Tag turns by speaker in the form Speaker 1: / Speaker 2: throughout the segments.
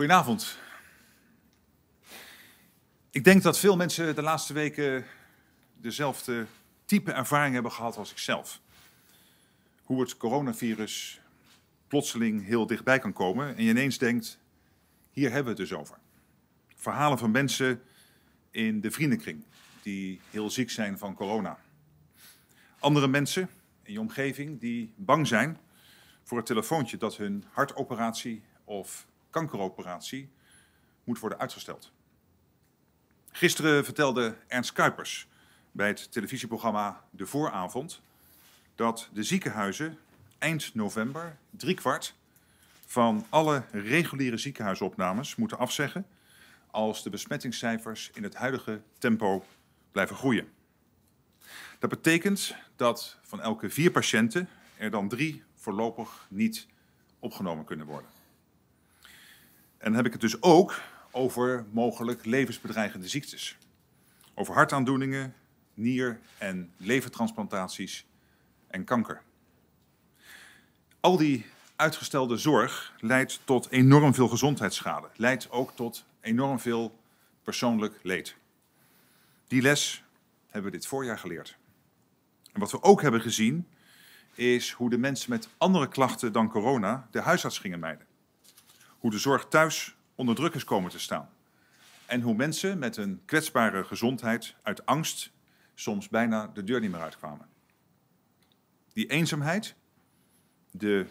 Speaker 1: Goedenavond. Ik denk dat veel mensen de laatste weken dezelfde type ervaring hebben gehad als ikzelf. Hoe het coronavirus plotseling heel dichtbij kan komen en je ineens denkt: hier hebben we het dus over. Verhalen van mensen in de vriendenkring die heel ziek zijn van corona. Andere mensen in je omgeving die bang zijn voor het telefoontje dat hun hartoperatie of kankeroperatie moet worden uitgesteld. Gisteren vertelde Ernst Kuipers bij het televisieprogramma De Vooravond dat de ziekenhuizen eind november driekwart van alle reguliere ziekenhuisopnames moeten afzeggen als de besmettingscijfers in het huidige tempo blijven groeien. Dat betekent dat van elke vier patiënten er dan drie voorlopig niet opgenomen kunnen worden. En dan heb ik het dus ook over mogelijk levensbedreigende ziektes. Over hartaandoeningen, nier- en levertransplantaties en kanker. Al die uitgestelde zorg leidt tot enorm veel gezondheidsschade, leidt ook tot enorm veel persoonlijk leed. Die les hebben we dit voorjaar geleerd. En wat we ook hebben gezien is hoe de mensen met andere klachten dan corona de huisarts gingen mijden hoe de zorg thuis onder druk is komen te staan. En hoe mensen met een kwetsbare gezondheid uit angst soms bijna de deur niet meer uitkwamen. Die eenzaamheid, de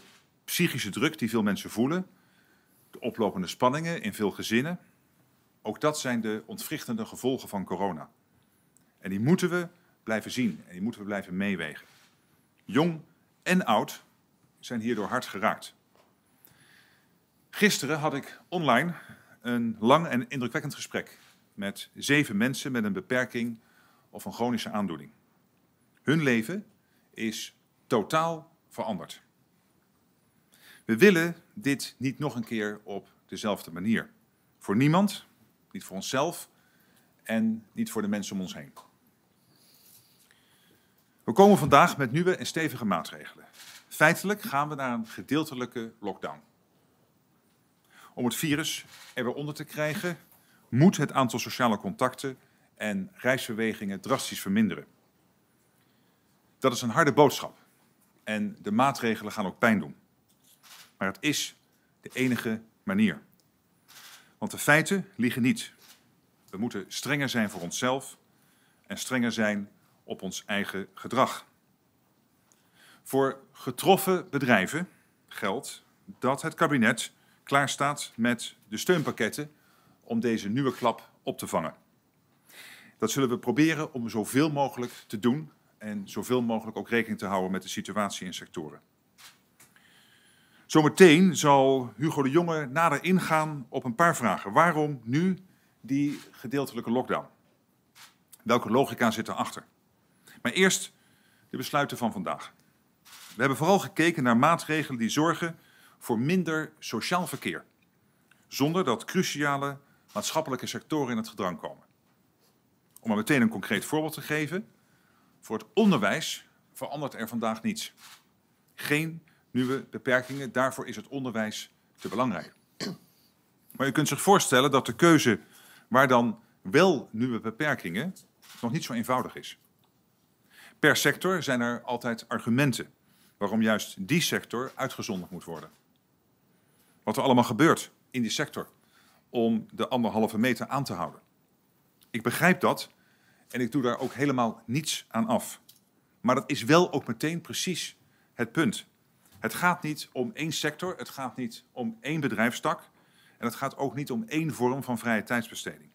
Speaker 1: psychische druk die veel mensen voelen, de oplopende spanningen in veel gezinnen, ook dat zijn de ontwrichtende gevolgen van corona. En die moeten we blijven zien en die moeten we blijven meewegen. Jong en oud zijn hierdoor hard geraakt. Gisteren had ik online een lang en indrukwekkend gesprek met zeven mensen met een beperking of een chronische aandoening. Hun leven is totaal veranderd. We willen dit niet nog een keer op dezelfde manier. Voor niemand, niet voor onszelf en niet voor de mensen om ons heen. We komen vandaag met nieuwe en stevige maatregelen. Feitelijk gaan we naar een gedeeltelijke lockdown. Om het virus er weer onder te krijgen, moet het aantal sociale contacten en reisverwegingen drastisch verminderen. Dat is een harde boodschap en de maatregelen gaan ook pijn doen. Maar het is de enige manier. Want de feiten liegen niet. We moeten strenger zijn voor onszelf en strenger zijn op ons eigen gedrag. Voor getroffen bedrijven geldt dat het kabinet klaar staat met de steunpakketten om deze nieuwe klap op te vangen. Dat zullen we proberen om zoveel mogelijk te doen en zoveel mogelijk ook rekening te houden met de situatie in sectoren. Zometeen zal Hugo de Jonge nader ingaan op een paar vragen. Waarom nu die gedeeltelijke lockdown? Welke logica zit erachter? Maar eerst de besluiten van vandaag. We hebben vooral gekeken naar maatregelen die zorgen voor minder sociaal verkeer, zonder dat cruciale maatschappelijke sectoren in het gedrang komen. Om maar meteen een concreet voorbeeld te geven, voor het onderwijs verandert er vandaag niets. Geen nieuwe beperkingen, daarvoor is het onderwijs te belangrijk. Maar je kunt zich voorstellen dat de keuze waar dan wel nieuwe beperkingen nog niet zo eenvoudig is. Per sector zijn er altijd argumenten waarom juist die sector uitgezonderd moet worden wat er allemaal gebeurt in die sector om de anderhalve meter aan te houden. Ik begrijp dat en ik doe daar ook helemaal niets aan af. Maar dat is wel ook meteen precies het punt. Het gaat niet om één sector, het gaat niet om één bedrijfstak en het gaat ook niet om één vorm van vrije tijdsbesteding.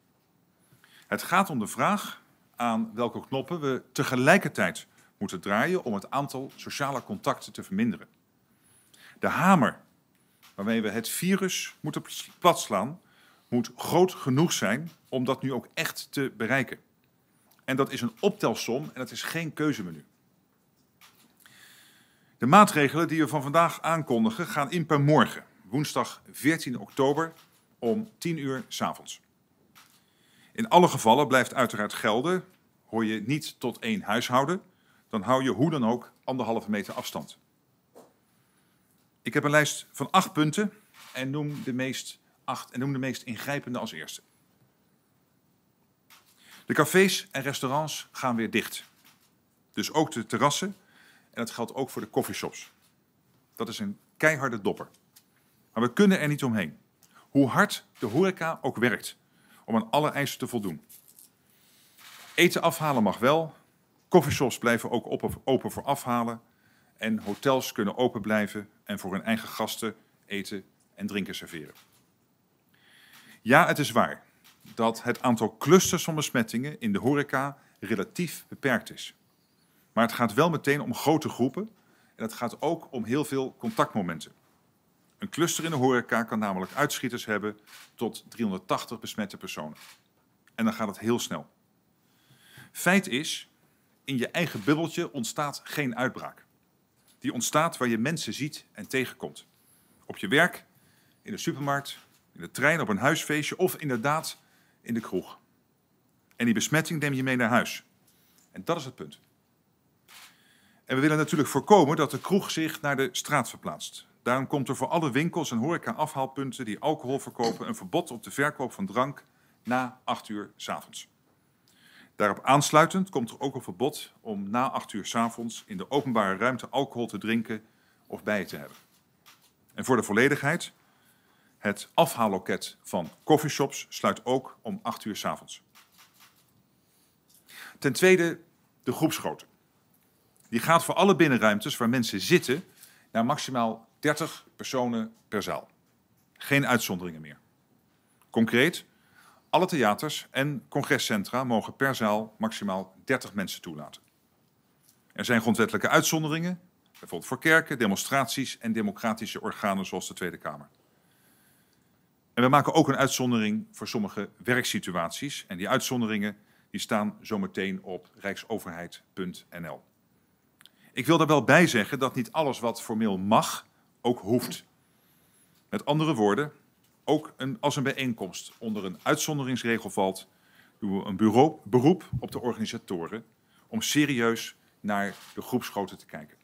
Speaker 1: Het gaat om de vraag aan welke knoppen we tegelijkertijd moeten draaien om het aantal sociale contacten te verminderen. De hamer waarmee we het virus moeten platslaan, moet groot genoeg zijn om dat nu ook echt te bereiken. En dat is een optelsom en dat is geen keuzemenu. De maatregelen die we van vandaag aankondigen gaan in per morgen, woensdag 14 oktober om 10 uur s avonds. In alle gevallen blijft uiteraard gelden, hoor je niet tot één huishouden, dan hou je hoe dan ook anderhalve meter afstand. Ik heb een lijst van acht punten en noem de meest, acht, en noem de meest ingrijpende als eerste. De cafés en restaurants gaan weer dicht. Dus ook de terrassen. En dat geldt ook voor de coffeeshops. Dat is een keiharde dopper. Maar we kunnen er niet omheen. Hoe hard de horeca ook werkt om aan alle eisen te voldoen. Eten afhalen mag wel. Coffeeshops blijven ook open voor afhalen. En hotels kunnen open blijven en voor hun eigen gasten eten en drinken serveren. Ja, het is waar dat het aantal clusters van besmettingen in de horeca relatief beperkt is. Maar het gaat wel meteen om grote groepen en het gaat ook om heel veel contactmomenten. Een cluster in de horeca kan namelijk uitschieters hebben tot 380 besmette personen. En dan gaat het heel snel. Feit is, in je eigen bubbeltje ontstaat geen uitbraak die ontstaat waar je mensen ziet en tegenkomt. Op je werk, in de supermarkt, in de trein, op een huisfeestje of inderdaad in de kroeg. En die besmetting neem je mee naar huis. En dat is het punt. En we willen natuurlijk voorkomen dat de kroeg zich naar de straat verplaatst. Daarom komt er voor alle winkels en horeca-afhaalpunten die alcohol verkopen een verbod op de verkoop van drank na 8 uur s avonds. Daarop aansluitend komt er ook een verbod om na 8 uur s avonds in de openbare ruimte alcohol te drinken of bij te hebben. En voor de volledigheid, het afhaalloket van coffeeshops sluit ook om 8 uur s avonds. Ten tweede, de groepsgrootte. Die gaat voor alle binnenruimtes waar mensen zitten naar maximaal 30 personen per zaal. Geen uitzonderingen meer. Concreet, alle theaters en congrescentra mogen per zaal maximaal 30 mensen toelaten. Er zijn grondwettelijke uitzonderingen, bijvoorbeeld voor kerken, demonstraties en democratische organen zoals de Tweede Kamer. En we maken ook een uitzondering voor sommige werksituaties. En die uitzonderingen die staan zometeen op rijksoverheid.nl. Ik wil daar wel bij zeggen dat niet alles wat formeel mag, ook hoeft. Met andere woorden, ook als een bijeenkomst onder een uitzonderingsregel valt, doen we een beroep op de organisatoren om serieus naar de groepsgrootte te kijken.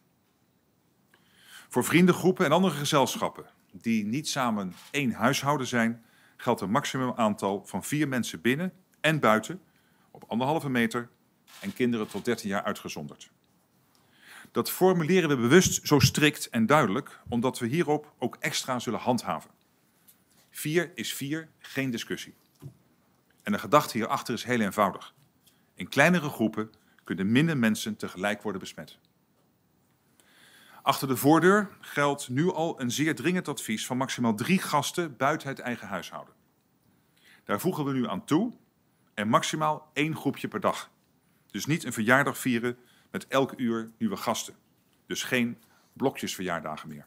Speaker 1: Voor vriendengroepen en andere gezelschappen die niet samen één huishouden zijn, geldt een maximum aantal van vier mensen binnen en buiten op anderhalve meter en kinderen tot 13 jaar uitgezonderd. Dat formuleren we bewust zo strikt en duidelijk, omdat we hierop ook extra zullen handhaven. Vier is vier, geen discussie. En de gedachte hierachter is heel eenvoudig. In kleinere groepen kunnen minder mensen tegelijk worden besmet. Achter de voordeur geldt nu al een zeer dringend advies van maximaal drie gasten buiten het eigen huishouden. Daar voegen we nu aan toe en maximaal één groepje per dag. Dus niet een verjaardag vieren met elk uur nieuwe gasten. Dus geen blokjesverjaardagen meer.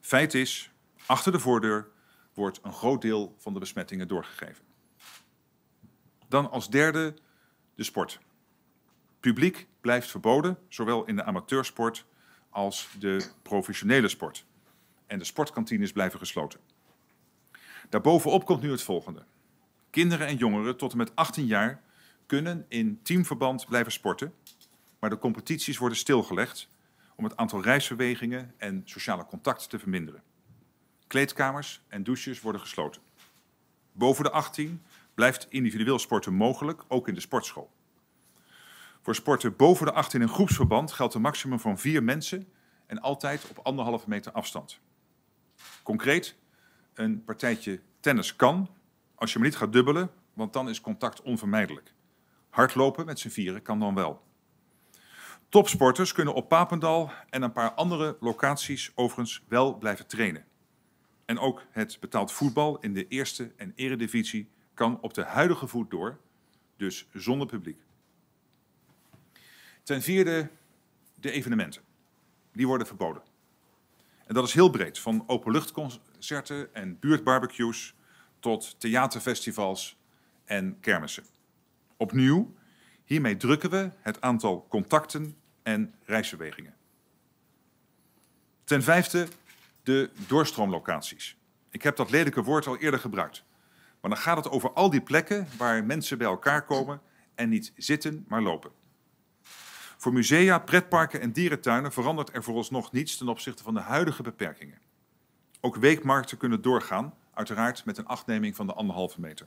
Speaker 1: Feit is, Achter de voordeur wordt een groot deel van de besmettingen doorgegeven. Dan als derde de sport. Publiek blijft verboden, zowel in de amateursport als de professionele sport. En de sportkantines blijven gesloten. Daarbovenop komt nu het volgende. Kinderen en jongeren tot en met 18 jaar kunnen in teamverband blijven sporten, maar de competities worden stilgelegd om het aantal reisverwegingen en sociale contacten te verminderen. Kleedkamers en douches worden gesloten. Boven de 18 blijft individueel sporten mogelijk, ook in de sportschool. Voor sporten boven de 18 in groepsverband geldt een maximum van vier mensen en altijd op anderhalve meter afstand. Concreet, een partijtje tennis kan als je maar niet gaat dubbelen, want dan is contact onvermijdelijk. Hardlopen met z'n vieren kan dan wel. Topsporters kunnen op Papendal en een paar andere locaties overigens wel blijven trainen. En ook het betaald voetbal in de eerste en eredivisie kan op de huidige voet door, dus zonder publiek. Ten vierde, de evenementen. Die worden verboden. En dat is heel breed, van openluchtconcerten en buurtbarbecues tot theaterfestivals en kermissen. Opnieuw, hiermee drukken we het aantal contacten en reisbewegingen. Ten vijfde, de doorstroomlocaties. Ik heb dat lelijke woord al eerder gebruikt. Maar dan gaat het over al die plekken waar mensen bij elkaar komen en niet zitten, maar lopen. Voor musea, pretparken en dierentuinen verandert er vooralsnog niets ten opzichte van de huidige beperkingen. Ook weekmarkten kunnen doorgaan, uiteraard met een achtneming van de anderhalve meter.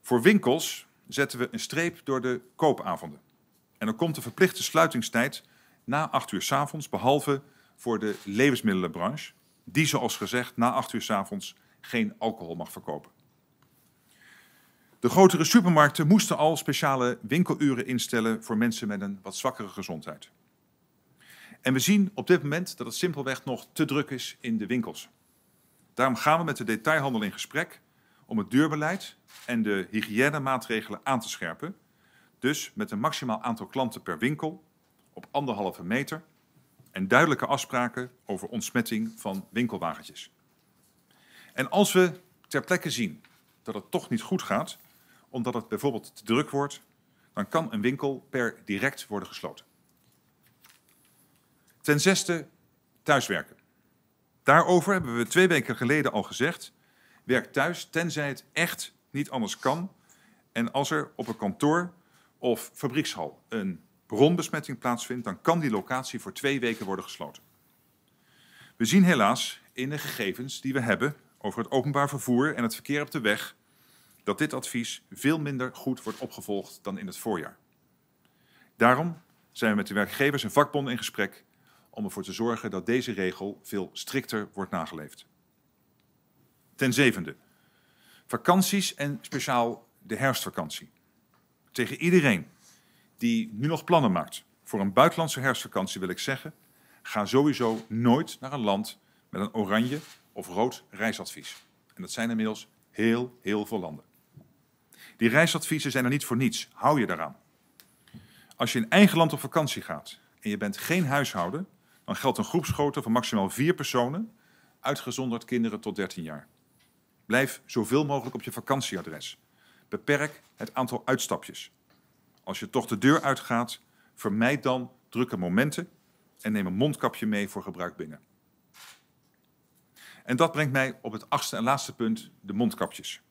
Speaker 1: Voor winkels zetten we een streep door de koopavonden. En dan komt de verplichte sluitingstijd na 8 uur s avonds, behalve voor de levensmiddelenbranche, die zoals gezegd na 8 uur s avonds geen alcohol mag verkopen. De grotere supermarkten moesten al speciale winkeluren instellen voor mensen met een wat zwakkere gezondheid. En we zien op dit moment dat het simpelweg nog te druk is in de winkels. Daarom gaan we met de detailhandel in gesprek om het deurbeleid en de hygiënemaatregelen aan te scherpen. Dus met een maximaal aantal klanten per winkel op anderhalve meter en duidelijke afspraken over ontsmetting van winkelwagentjes. En als we ter plekke zien dat het toch niet goed gaat, omdat het bijvoorbeeld te druk wordt, dan kan een winkel per direct worden gesloten. Ten zesde, thuiswerken. Daarover hebben we twee weken geleden al gezegd: werk thuis tenzij het echt niet anders kan en als er op een kantoor of fabriekshal een bronbesmetting plaatsvindt, dan kan die locatie voor twee weken worden gesloten. We zien helaas in de gegevens die we hebben over het openbaar vervoer en het verkeer op de weg dat dit advies veel minder goed wordt opgevolgd dan in het voorjaar. Daarom zijn we met de werkgevers en vakbonden in gesprek om ervoor te zorgen dat deze regel veel strikter wordt nageleefd. Ten zevende, vakanties en speciaal de herfstvakantie. Tegen iedereen die nu nog plannen maakt voor een buitenlandse herfstvakantie, wil ik zeggen: ga sowieso nooit naar een land met een oranje of rood reisadvies. En dat zijn inmiddels heel, heel veel landen. Die reisadviezen zijn er niet voor niets. Hou je daaraan. Als je in eigen land op vakantie gaat en je bent geen huishouden, dan geldt een groepsgrootte van maximaal vier personen, uitgezonderd kinderen tot 13 jaar. Blijf zoveel mogelijk op je vakantieadres. Beperk het aantal uitstapjes. Als je toch de deur uitgaat, vermijd dan drukke momenten en neem een mondkapje mee voor gebruik binnen. En dat brengt mij op het achtste en laatste punt, de mondkapjes.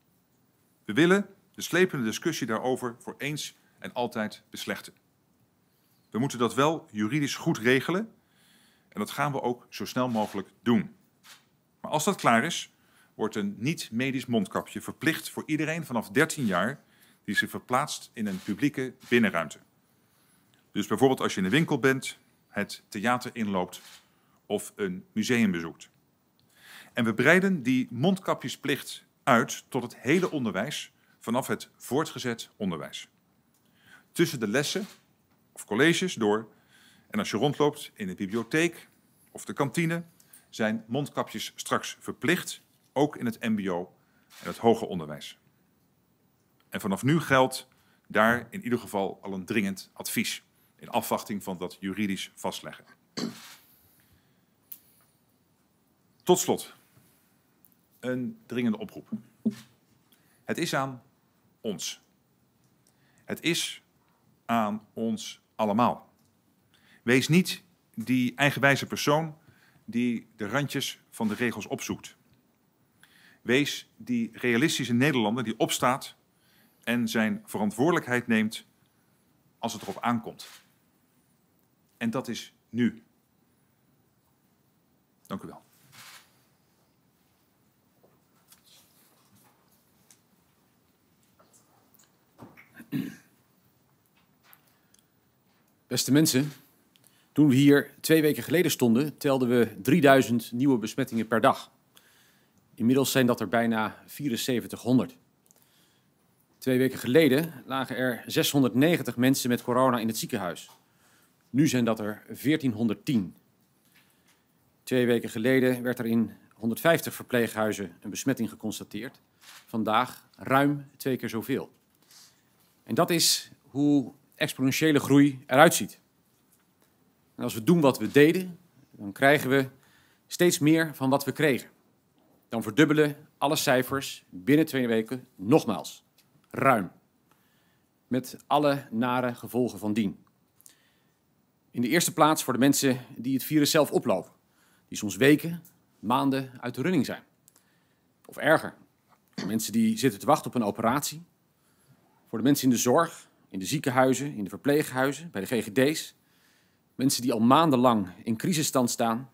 Speaker 1: We willen de slepende discussie daarover voor eens en altijd beslechten. We moeten dat wel juridisch goed regelen en dat gaan we ook zo snel mogelijk doen. Maar als dat klaar is, wordt een niet-medisch mondkapje verplicht voor iedereen vanaf 13 jaar die zich verplaatst in een publieke binnenruimte. Dus bijvoorbeeld als je in de winkel bent, het theater inloopt of een museum bezoekt. En we breiden die mondkapjesplicht uit tot het hele onderwijs vanaf het voortgezet onderwijs. Tussen de lessen of colleges door en als je rondloopt in de bibliotheek of de kantine zijn mondkapjes straks verplicht, ook in het MBO en het hoger onderwijs. En vanaf nu geldt daar in ieder geval al een dringend advies, in afwachting van dat juridisch vastleggen. Tot slot, een dringende oproep. Het is aan ons. Het is aan ons allemaal. Wees niet die eigenwijze persoon die de randjes van de regels opzoekt. Wees die realistische Nederlander die opstaat en zijn verantwoordelijkheid neemt als het erop aankomt. En dat is nu. Dank u wel.
Speaker 2: Beste mensen, toen we hier twee weken geleden stonden, telden we 3000 nieuwe besmettingen per dag. Inmiddels zijn dat er bijna 7400. Twee weken geleden lagen er 690 mensen met corona in het ziekenhuis. Nu zijn dat er 1410. Twee weken geleden werd er in 150 verpleeghuizen een besmetting geconstateerd. Vandaag ruim twee keer zoveel. En dat is hoe exponentiële groei eruit ziet. En als we doen wat we deden, dan krijgen we steeds meer van wat we kregen. Dan verdubbelen alle cijfers binnen twee weken nogmaals ruim. Met alle nare gevolgen van dien. In de eerste plaats voor de mensen die het virus zelf oplopen. Die soms weken, maanden uit de running zijn. Of erger. Voor mensen die zitten te wachten op een operatie. Voor de mensen in de zorg, in de ziekenhuizen, in de verpleeghuizen, bij de GGD's. Mensen die al maandenlang in crisisstand staan.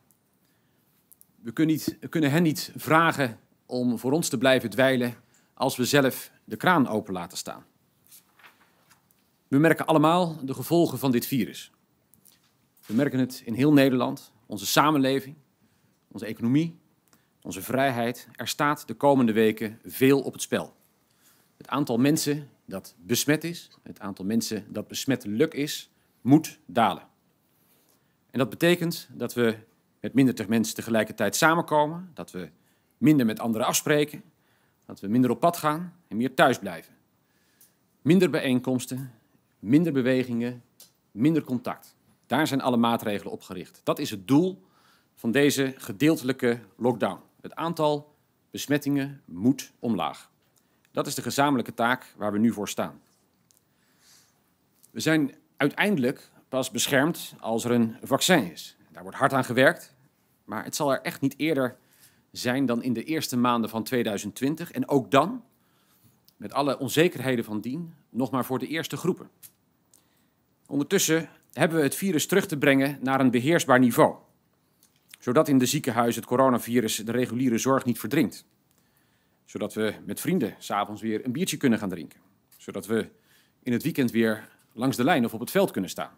Speaker 2: We kunnen, niet, we kunnen hen niet vragen om voor ons te blijven dweilen als we zelf de kraan open laten staan. We merken allemaal de gevolgen van dit virus. We merken het in heel Nederland, onze samenleving, onze economie, onze vrijheid. Er staat de komende weken veel op het spel. Het aantal mensen dat besmet is, het aantal mensen dat besmettelijk is, moet dalen. En dat betekent dat we met minder mensen tegelijkertijd samenkomen, dat we minder met anderen afspreken, dat we minder op pad gaan en meer thuis blijven. Minder bijeenkomsten, minder bewegingen, minder contact. Daar zijn alle maatregelen op gericht. Dat is het doel van deze gedeeltelijke lockdown. Het aantal besmettingen moet omlaag. Dat is de gezamenlijke taak waar we nu voor staan. We zijn uiteindelijk pas beschermd als er een vaccin is. Daar wordt hard aan gewerkt, maar het zal er echt niet eerder zijn dan in de eerste maanden van 2020 en ook dan, met alle onzekerheden van dien, nog maar voor de eerste groepen. Ondertussen hebben we het virus terug te brengen naar een beheersbaar niveau, zodat in de ziekenhuizen het coronavirus de reguliere zorg niet verdringt, zodat we met vrienden s'avonds weer een biertje kunnen gaan drinken, zodat we in het weekend weer langs de lijn of op het veld kunnen staan.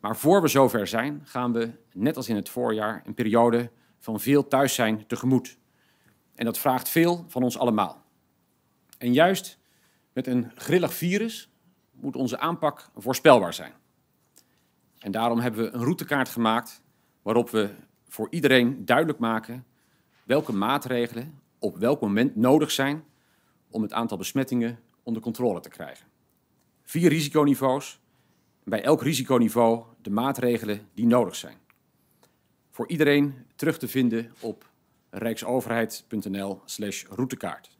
Speaker 2: Maar voor we zover zijn, gaan we, net als in het voorjaar, een periode van veel thuis zijn tegemoet. En dat vraagt veel van ons allemaal. En juist met een grillig virus moet onze aanpak voorspelbaar zijn. En daarom hebben we een routekaart gemaakt waarop we voor iedereen duidelijk maken welke maatregelen op welk moment nodig zijn om het aantal besmettingen onder controle te krijgen. Vier risiconiveaus, bij elk risiconiveau de maatregelen die nodig zijn voor iedereen terug te vinden op rijksoverheid.nl/slash routekaart.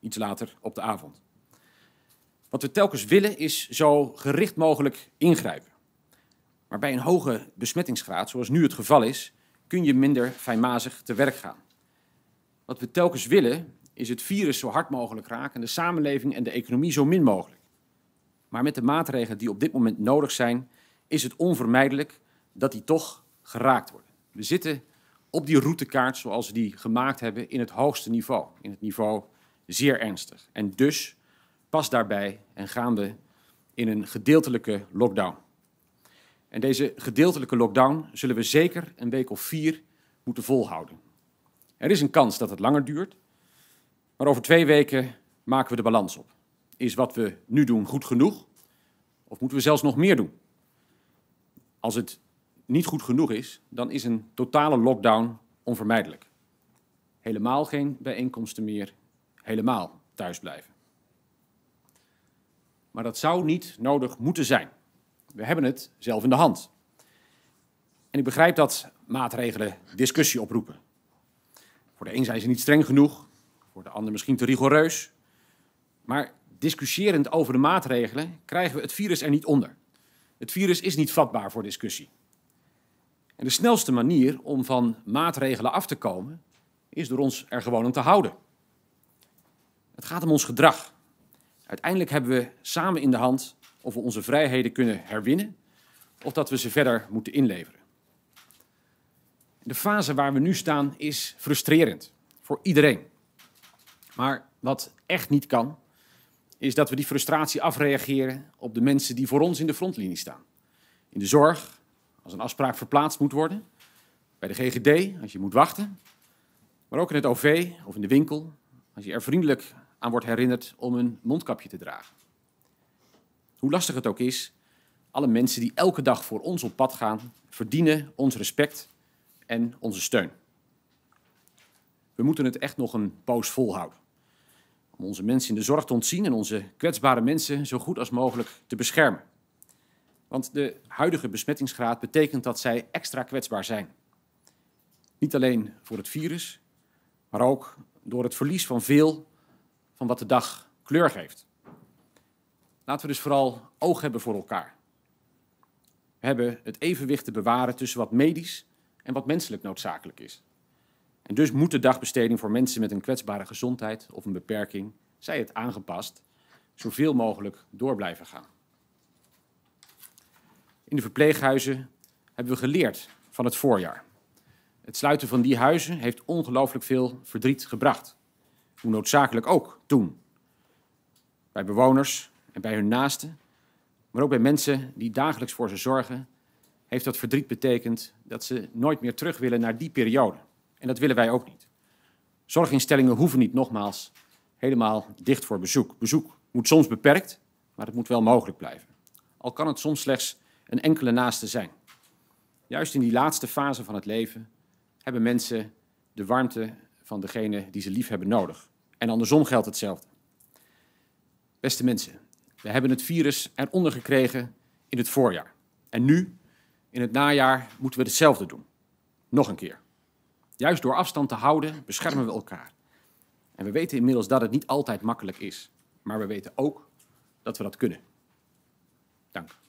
Speaker 2: Iets later op de avond. Wat we telkens willen is zo gericht mogelijk ingrijpen. Maar bij een hoge besmettingsgraad, zoals nu het geval is, kun je minder fijnmazig te werk gaan. Wat we telkens willen is het virus zo hard mogelijk raken de samenleving en de economie zo min mogelijk. Maar met de maatregelen die op dit moment nodig zijn, is het onvermijdelijk dat die toch geraakt worden. We zitten op die routekaart zoals we die gemaakt hebben in het hoogste niveau. In het niveau zeer ernstig. En dus pas daarbij en gaan we in een gedeeltelijke lockdown. En deze gedeeltelijke lockdown zullen we zeker een week of vier moeten volhouden. Er is een kans dat het langer duurt, maar over twee weken maken we de balans op. Is wat we nu doen goed genoeg? Of moeten we zelfs nog meer doen? Als het niet goed genoeg is, dan is een totale lockdown onvermijdelijk. Helemaal geen bijeenkomsten meer, helemaal thuisblijven. Maar dat zou niet nodig moeten zijn. We hebben het zelf in de hand. En ik begrijp dat maatregelen discussie oproepen. Voor de een zijn ze niet streng genoeg, voor de ander misschien te rigoureus. Maar discussiërend over de maatregelen krijgen we het virus er niet onder. Het virus is niet vatbaar voor discussie. En de snelste manier om van maatregelen af te komen is door ons er gewoon aan te houden. Het gaat om ons gedrag. Uiteindelijk hebben we samen in de hand of we onze vrijheden kunnen herwinnen of dat we ze verder moeten inleveren. De fase waar we nu staan is frustrerend voor iedereen. Maar wat echt niet kan, is dat we die frustratie afreageren op de mensen die voor ons in de frontlinie staan. In de zorg, als een afspraak verplaatst moet worden, bij de GGD als je moet wachten, maar ook in het OV of in de winkel als je er vriendelijk aan wordt herinnerd om een mondkapje te dragen. Hoe lastig het ook is, alle mensen die elke dag voor ons op pad gaan, verdienen ons respect en onze steun. We moeten het echt nog een poos volhouden. Om onze mensen in de zorg te ontzien en onze kwetsbare mensen zo goed als mogelijk te beschermen. Want de huidige besmettingsgraad betekent dat zij extra kwetsbaar zijn. Niet alleen voor het virus, maar ook door het verlies van veel van wat de dag kleur geeft. Laten we dus vooral oog hebben voor elkaar. We hebben het evenwicht te bewaren tussen wat medisch en wat menselijk noodzakelijk is. En dus moet de dagbesteding voor mensen met een kwetsbare gezondheid of een beperking, zij het aangepast, zoveel mogelijk door blijven gaan in de verpleeghuizen hebben we geleerd van het voorjaar. Het sluiten van die huizen heeft ongelooflijk veel verdriet gebracht. Hoe noodzakelijk ook toen. Bij bewoners en bij hun naasten, maar ook bij mensen die dagelijks voor ze zorgen, heeft dat verdriet betekend dat ze nooit meer terug willen naar die periode. En dat willen wij ook niet. Zorginstellingen hoeven niet nogmaals helemaal dicht voor bezoek. Bezoek moet soms beperkt, maar het moet wel mogelijk blijven. Al kan het soms slechts een enkele naaste zijn. Juist in die laatste fase van het leven hebben mensen de warmte van degene die ze lief hebben nodig. En andersom geldt hetzelfde. Beste mensen, we hebben het virus eronder gekregen in het voorjaar. En nu, in het najaar, moeten we hetzelfde doen. Nog een keer. Juist door afstand te houden beschermen we elkaar. En we weten inmiddels dat het niet altijd makkelijk is. Maar we weten ook dat we dat kunnen. Dank.